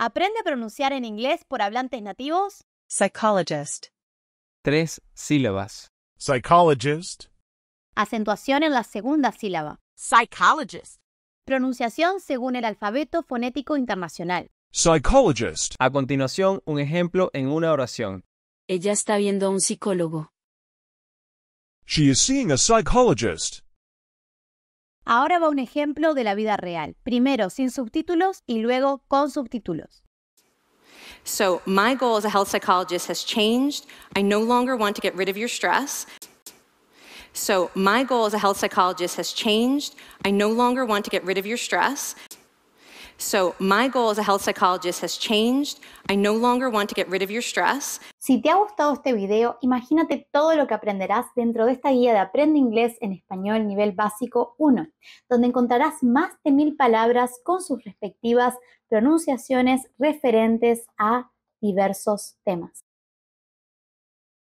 Aprende a pronunciar en inglés por hablantes nativos. Psychologist. Tres sílabas. Psychologist. Acentuación en la segunda sílaba. Psychologist. Pronunciación según el alfabeto fonético internacional. Psychologist. A continuación, un ejemplo en una oración. Ella está viendo a un psicólogo. She is seeing a psychologist. Ahora va un ejemplo de la vida real, primero sin subtítulos y luego con subtítulos. So, my goal as a health psychologist has changed. I no longer want to get rid of your stress. So, my goal as a health psychologist has changed. I no longer want to get rid of your stress. So my goal as a health psychologist has changed. I no longer want to get rid of your stress. Si te ha gustado este video, imagínate todo lo que aprenderás dentro de esta guía de Aprende Inglés en Español Nivel Básico 1, donde encontrarás más de mil palabras con sus respectivas pronunciaciones referentes a diversos temas.